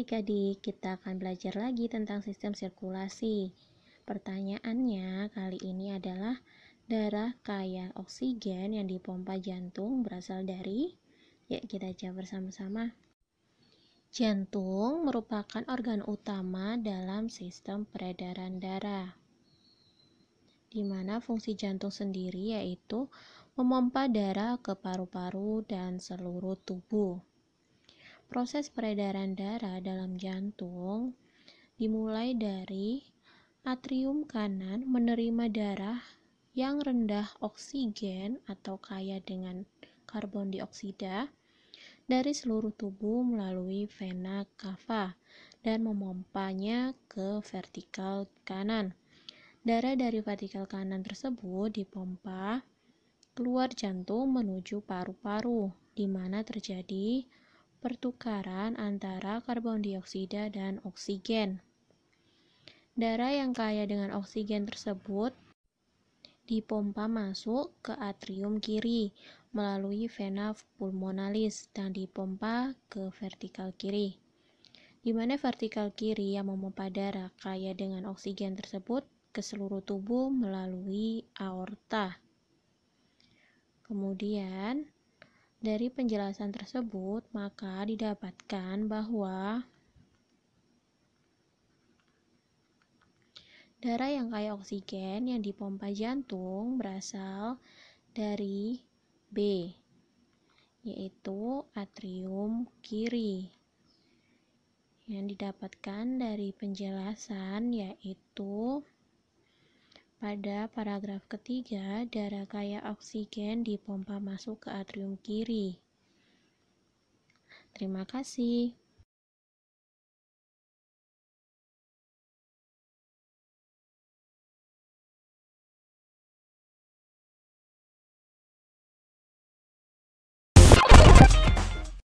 adik-adik, kita akan belajar lagi tentang sistem sirkulasi. Pertanyaannya kali ini adalah darah kaya oksigen yang dipompa jantung berasal dari Ya, kita jawab bersama-sama. Jantung merupakan organ utama dalam sistem peredaran darah. Di mana fungsi jantung sendiri yaitu memompa darah ke paru-paru dan seluruh tubuh. Proses peredaran darah dalam jantung dimulai dari atrium kanan menerima darah yang rendah oksigen atau kaya dengan karbon dioksida dari seluruh tubuh melalui vena cava dan memompanya ke vertikal kanan. Darah dari vertikal kanan tersebut dipompa keluar jantung menuju paru-paru, di mana terjadi pertukaran antara karbon dioksida dan oksigen. Darah yang kaya dengan oksigen tersebut dipompa masuk ke atrium kiri melalui vena pulmonalis dan dipompa ke vertikal kiri. Di mana vertikal kiri yang memompa darah kaya dengan oksigen tersebut ke seluruh tubuh melalui aorta. Kemudian, dari penjelasan tersebut, maka didapatkan bahwa darah yang kaya oksigen yang dipompa jantung berasal dari B, yaitu atrium kiri. Yang didapatkan dari penjelasan yaitu pada paragraf ketiga, darah kaya oksigen dipompa masuk ke atrium kiri. Terima kasih.